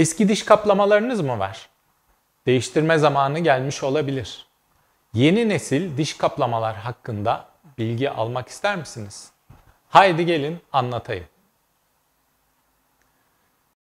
Eski diş kaplamalarınız mı var? Değiştirme zamanı gelmiş olabilir. Yeni nesil diş kaplamalar hakkında bilgi almak ister misiniz? Haydi gelin anlatayım.